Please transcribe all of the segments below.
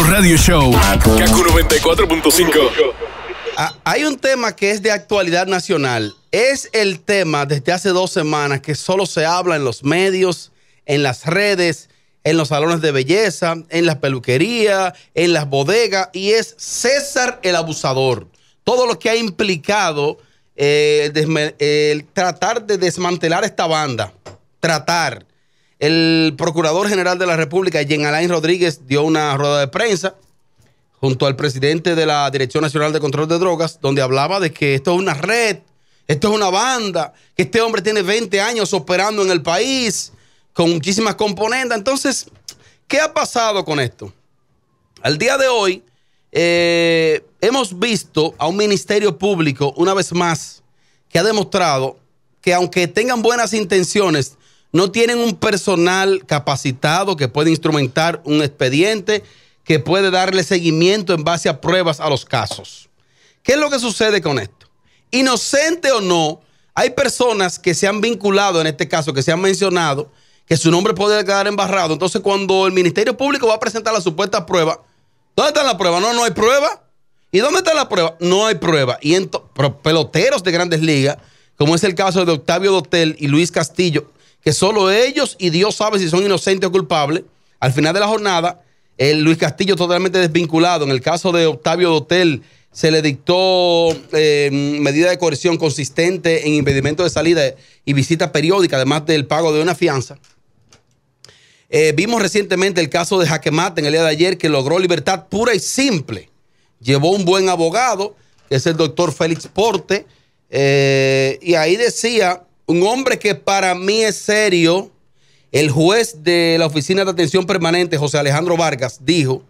radio show. Kaku 94.5. Ah, hay un tema que es de actualidad nacional. Es el tema desde hace dos semanas que solo se habla en los medios, en las redes, en los salones de belleza, en las peluquerías, en las bodegas, y es César el abusador. Todo lo que ha implicado eh, el tratar de desmantelar esta banda. Tratar. El Procurador General de la República, Jean Alain Rodríguez, dio una rueda de prensa junto al presidente de la Dirección Nacional de Control de Drogas, donde hablaba de que esto es una red, esto es una banda, que este hombre tiene 20 años operando en el país con muchísimas componentes. Entonces, ¿qué ha pasado con esto? Al día de hoy, eh, hemos visto a un ministerio público, una vez más, que ha demostrado que aunque tengan buenas intenciones, no tienen un personal capacitado que puede instrumentar un expediente, que puede darle seguimiento en base a pruebas a los casos. ¿Qué es lo que sucede con esto? Inocente o no, hay personas que se han vinculado en este caso, que se han mencionado, que su nombre puede quedar embarrado. Entonces, cuando el Ministerio Público va a presentar la supuesta prueba, ¿dónde está la prueba? No, no hay prueba. ¿Y dónde está la prueba? No hay prueba. Y en peloteros de grandes ligas, como es el caso de Octavio Dotel y Luis Castillo, que solo ellos y Dios sabe si son inocentes o culpables. Al final de la jornada, el eh, Luis Castillo totalmente desvinculado. En el caso de Octavio Dotel, se le dictó eh, medida de coerción consistente en impedimento de salida y visita periódica, además del pago de una fianza. Eh, vimos recientemente el caso de Jaquemate en el día de ayer, que logró libertad pura y simple. Llevó un buen abogado, que es el doctor Félix Porte, y ahí decía un hombre que para mí es serio, el juez de la Oficina de Atención Permanente, José Alejandro Vargas, dijo,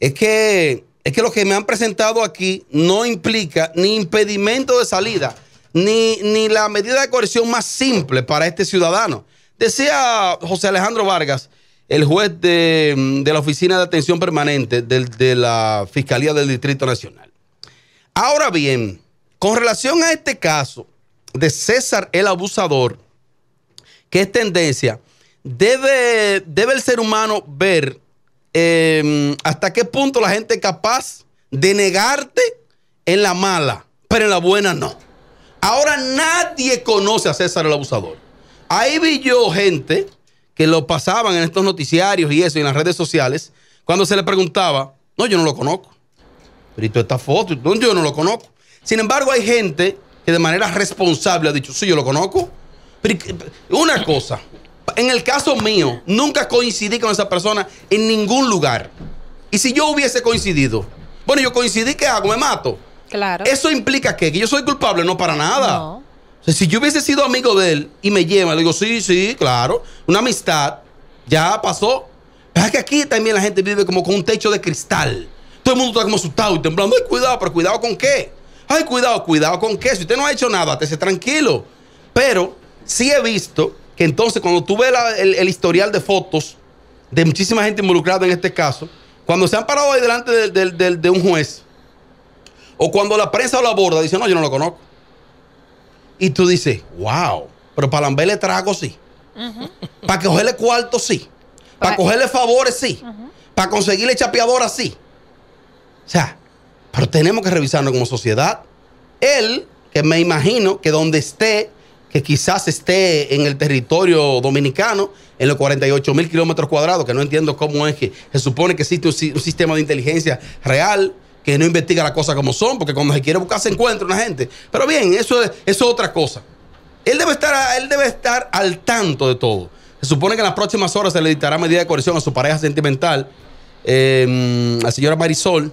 es que, es que lo que me han presentado aquí no implica ni impedimento de salida, ni, la medida de coerción más simple para este ciudadano. Decía José Alejandro Vargas, el juez de, la Oficina de Atención Permanente de la Fiscalía del Distrito Nacional. Ahora bien, con relación a este caso, de César el abusador, que es tendencia, debe, debe el ser humano ver em, hasta qué punto la gente es capaz de negarte en la mala, pero en la buena no. Ahora nadie conoce a César el abusador. Ahí vi yo gente que lo pasaban en estos noticiarios y eso, y en las redes sociales, cuando se le preguntaba, no, yo no lo conozco. Pero tú esta foto, yo no lo conozco. Sin embargo, hay gente que de manera responsable ha dicho, sí, yo lo conozco. Una cosa, en el caso mío, nunca coincidí con esa persona en ningún lugar. Y si yo hubiese coincidido, bueno, yo coincidí, ¿qué hago? Me mato. Claro. Eso implica qué? que yo soy culpable, no para nada. si yo hubiese sido amigo de él y me lleva, le digo, sí, sí, claro, una amistad, ya pasó. Pero es que aquí también la gente vive como con un techo de cristal. Todo el mundo está como asustado y temblando. cuidado, pero cuidado con qué. Ay, cuidado, cuidado con qué. Si usted no ha hecho nada, te tranquilo. Pero sí he visto que entonces cuando tú ves el, historial de fotos de muchísima gente involucrada en este caso, cuando se han parado ahí delante de, un juez, o cuando la prensa lo aborda, dice, no, yo no lo conozco. Y tú dices, wow, pero para lamberle trago sí. Para cogerle cuarto sí. Para, cogerle favores sí. Para conseguirle chapeadora sí. O sea, pero tenemos que revisarlo como sociedad. Él, que me imagino que donde esté, que quizás esté en el territorio dominicano, en los 48 mil kilómetros cuadrados, que no entiendo cómo es que se supone que existe un, sistema de inteligencia real que no investiga las cosas como son, porque cuando se quiere buscar se encuentra una gente. Pero bien, eso es, otra cosa. Él debe, estar, él debe estar al tanto de todo. Se supone que en las próximas horas se le dictará medida de coerción a su pareja sentimental, eh, la señora Marisol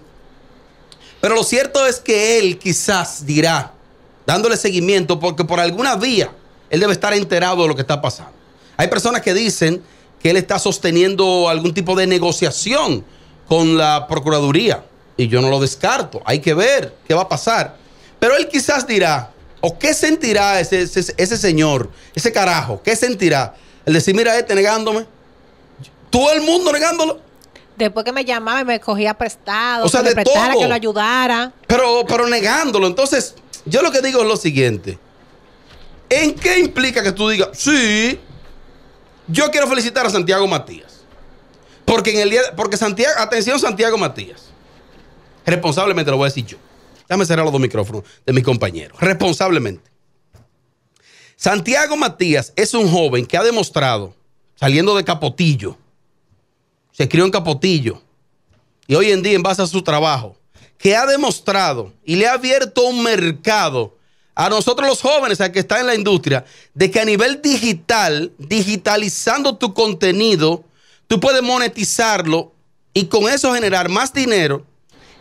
pero lo cierto es que él quizás dirá, dándole seguimiento, porque por alguna vía él debe estar enterado de lo que está pasando. Hay personas que dicen que él está sosteniendo algún tipo de negociación con la Procuraduría. Y yo no lo descarto. Hay que ver qué va a pasar. Pero él quizás dirá, o qué sentirá ese, señor, ese carajo, qué sentirá. El decir, mira, este negándome. Todo el mundo negándolo. Después que me llamaba y me cogía prestado, o sea, que lo ayudara. Pero, pero negándolo. Entonces, yo lo que digo es lo siguiente. ¿En qué implica que tú digas, sí, yo quiero felicitar a Santiago Matías? Porque en el día, porque Santiago, atención Santiago Matías, responsablemente lo voy a decir yo. Déjame cerrar los dos micrófonos de mi compañero. responsablemente. Santiago Matías es un joven que ha demostrado, saliendo de capotillo, se crió en Capotillo y hoy en día en base a su trabajo, que ha demostrado y le ha abierto un mercado a nosotros los jóvenes, a que están en la industria, de que a nivel digital, digitalizando tu contenido, tú puedes monetizarlo y con eso generar más dinero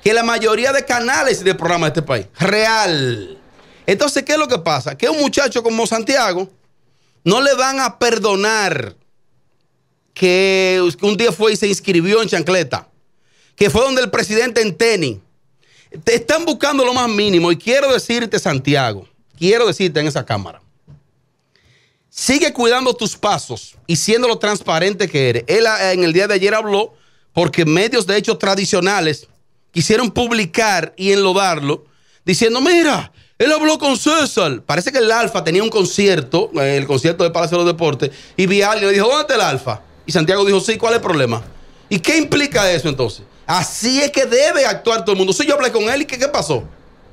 que la mayoría de canales y de programas de este país. Real. Entonces, ¿qué es lo que pasa? Que un muchacho como Santiago no le van a perdonar que un día fue y se inscribió en chancleta, que fue donde el presidente en tenis. Te están buscando lo más mínimo y quiero decirte, Santiago, quiero decirte en esa cámara, sigue cuidando tus pasos y siendo lo transparente que eres. Él ah, en el día de ayer habló porque medios de hecho tradicionales quisieron publicar y enlodarlo diciendo, mira, él habló con César. Parece que el Alfa tenía un concierto, eh, el concierto del Palacio de los Deportes, y vi y le dijo, ¿dónde está el Alfa? Y Santiago dijo, sí, ¿cuál es el problema? ¿Y qué implica eso entonces? Así es que debe actuar todo el mundo. Si yo hablé con él, ¿y qué, pasó?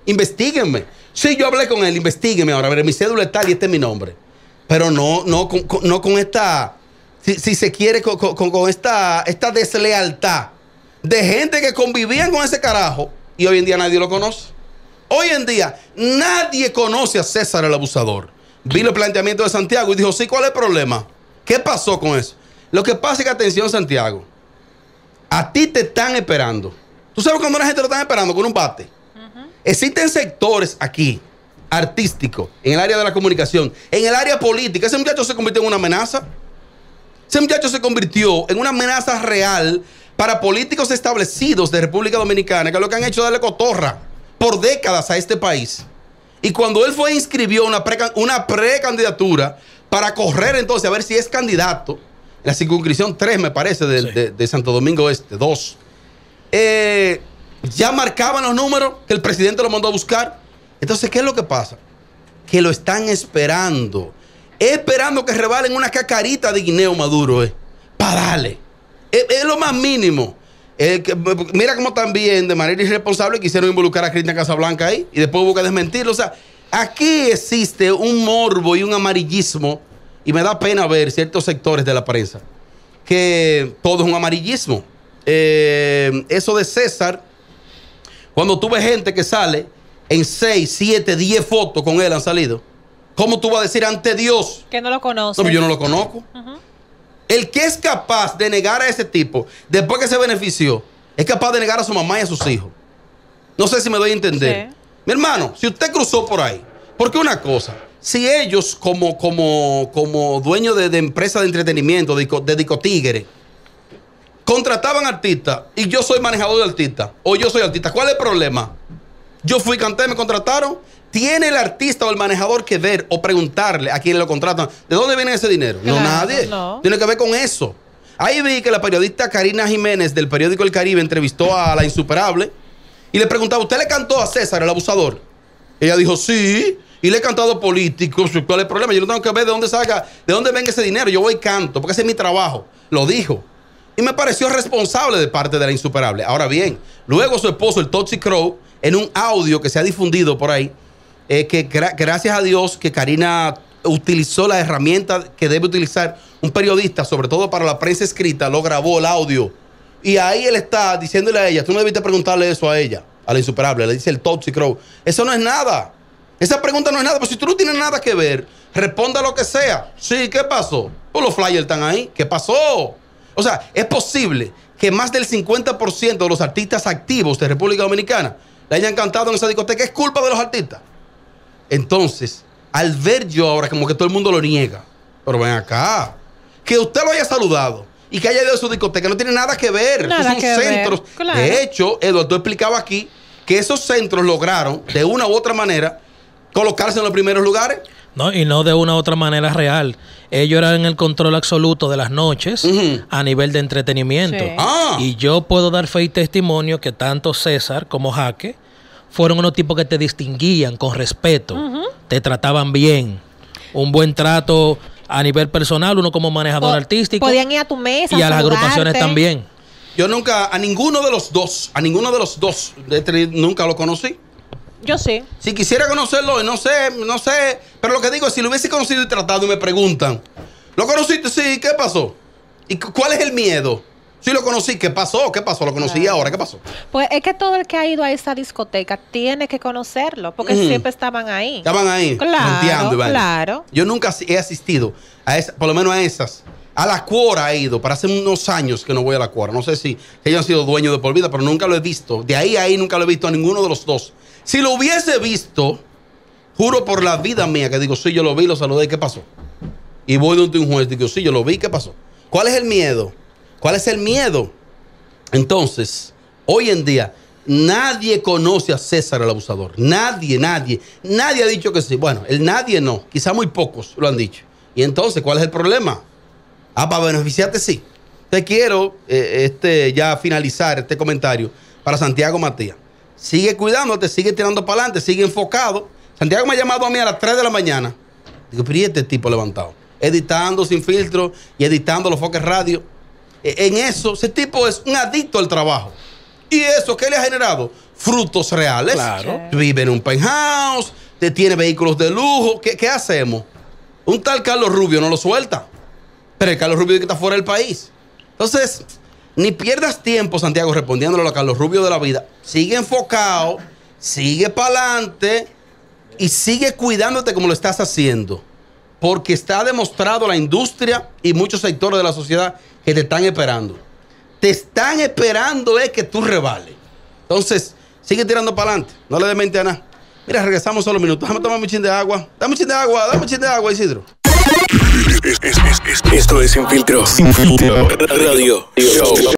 Investíguenme. Si yo hablé con él, investiguenme ahora. A ver, mi cédula es tal y este es mi nombre. Pero no, no, con, esta, si, se quiere, con, esta, esta deslealtad de gente que convivían con ese carajo y hoy en día nadie lo conoce. Hoy en día nadie conoce a César el abusador. Vi el planteamiento de Santiago y dijo, sí, ¿cuál es el problema? ¿Qué pasó con eso? Lo que pasa es que, atención, Santiago, a ti te están esperando. Tú sabes cuando la gente lo está esperando con un bate. Existen sectores aquí, artísticos, en el área de la comunicación, en el área política. Ese muchacho se convirtió en una amenaza. Ese muchacho se convirtió en una amenaza real para políticos establecidos de República Dominicana, que lo que han hecho darle cotorra por décadas a este país. Y cuando él fue e inscribió una, una precandidatura para correr entonces a ver si es candidato, la circunscripción 3, me parece, de, Santo Domingo Este, 2. Eh, ya marcaban los números que el presidente lo mandó a buscar. Entonces, ¿qué es lo que pasa? Que lo están esperando. Esperando que rebalen una cacarita de guineo maduro, eh, para darle. Es, lo más mínimo. Eh, mira cómo también, de manera irresponsable, quisieron involucrar a Cristian Casablanca ahí y después busca desmentirlo. O sea, aquí existe un morbo y un amarillismo y me da pena ver ciertos sectores de la prensa que todo es un amarillismo. Eh, eso de César, cuando tuve gente que sale en 6, 7, 10 fotos con él han salido, ¿cómo tú vas a decir ante Dios? Que no lo conoce. No, yo no lo conozco. El que es capaz de negar a ese tipo, después que se benefició, es capaz de negar a su mamá y a sus hijos. No sé si me doy a entender. Mi hermano, si usted cruzó por ahí, porque una cosa, si ellos como, como, como dueños de, de empresa de entretenimiento, de, de tigre contrataban artistas y yo soy manejador de artistas o yo soy artista, ¿cuál es el problema? Yo fui, canté, me contrataron. ¿Tiene el artista o el manejador que ver o preguntarle a quién lo contratan de dónde viene ese dinero? no, nadie. Tiene que ver con eso. Ahí vi que la periodista Karina Jiménez del periódico El Caribe entrevistó a la insuperable y le preguntaba, ¿usted le cantó a César, el abusador? Ella dijo, sí y le he cantado políticos, cuál es el problema. Yo no tengo que ver de dónde saca, de dónde venga ese dinero. Yo voy y canto, porque ese es mi trabajo. Lo dijo. Y me pareció responsable de parte de la insuperable. Ahora bien, luego su esposo, el Toxic Crow, en un audio que se ha difundido por ahí, eh, que gracias a Dios que Karina utilizó la herramienta que debe utilizar un periodista, sobre todo para la prensa escrita, lo grabó el audio. Y ahí él está diciéndole a ella, tú no debiste preguntarle eso a ella, a la insuperable, le dice el Toxic Crow. Eso no es nada. Esa pregunta no es nada, pero si tú no tienes nada que ver, responda lo que sea. Sí, ¿qué pasó? Pues los flyers están ahí. ¿Qué pasó? O sea, es posible que más del 50% de los artistas activos de República Dominicana le hayan cantado en esa discoteca. Es culpa de los artistas. Entonces, al ver yo ahora como que todo el mundo lo niega, pero ven acá, que usted lo haya saludado y que haya ido a su discoteca, no tiene nada que ver. son centros. De hecho, Eduardo explicaba aquí que esos centros lograron, de una u otra manera, colocarse en los primeros lugares. ¿no? Y no de una u otra manera real. Ellos eran en el control absoluto de las noches a nivel de entretenimiento. Ah. Y yo puedo dar fe y testimonio que tanto César como Jaque fueron unos tipos que te distinguían con respeto, te trataban bien, un buen trato a nivel personal, uno como manejador artístico. Podían ir a tu mesa. Y a las agrupaciones también. Yo nunca, a ninguno de los dos, a ninguno de los dos, nunca lo conocí. Yo sí. Si quisiera conocerlo, no sé, no sé. Pero lo que digo, si lo hubiese conocido y tratado y me preguntan, ¿lo conociste? Sí, ¿qué pasó? ¿Y cuál es el miedo? Si lo conocí, ¿qué pasó? ¿Qué pasó? ¿Lo conocí ahora? ¿Qué pasó? Pues es que todo el que ha ido a esa discoteca tiene que conocerlo, porque siempre estaban ahí. Estaban ahí. Claro. Claro. Yo nunca he asistido a esa, por lo menos a esas. A la Cuora he ido, para hace unos años que no voy a la Cuora. No sé si ellos han sido dueños de por vida, pero nunca lo he visto. De ahí a ahí nunca lo he visto a ninguno de los dos. Si lo hubiese visto, juro por la vida mía que digo, sí, yo lo vi, lo saludé, ¿qué pasó? Y voy donde un juez y digo, sí, yo lo vi, ¿qué pasó? ¿Cuál es el miedo? ¿Cuál es el miedo? Entonces, hoy en día, nadie conoce a César el abusador. Nadie, nadie. Nadie ha dicho que sí. Bueno, el nadie no. Quizá muy pocos lo han dicho. Y entonces, ¿cuál es el problema? Ah, para beneficiarte sí. Te quiero eh, este, ya finalizar este comentario para Santiago Matías. Sigue cuidándote, sigue tirando para adelante, sigue enfocado. Santiago me ha llamado a mí a las 3 de la mañana. Digo, pero ¿y este tipo levantado? Editando sin filtro y editando los foques radio. E, en eso, ese tipo es un adicto al trabajo. ¿Y eso qué le ha generado? Frutos reales. Claro. Vive en un penthouse, tiene vehículos de lujo. ¿Qué, hacemos? Un tal Carlos Rubio no lo suelta. Pero el Carlos Rubio que está fuera del país. Entonces, ni pierdas tiempo, Santiago, respondiéndolo a Carlos Rubio de la vida. Sigue enfocado, sigue para adelante y sigue cuidándote como lo estás haciendo. Porque está demostrado la industria y muchos sectores de la sociedad que te están esperando. Te están esperando es que tú revales. Entonces, sigue tirando para adelante. No le mente a nada. Mira, regresamos solo un minutos. a tomar un chin de agua. Dame un chin de agua, dame un chin de agua, Isidro. Esto es Sin Filtro. Sin Filtro. Radio. Show.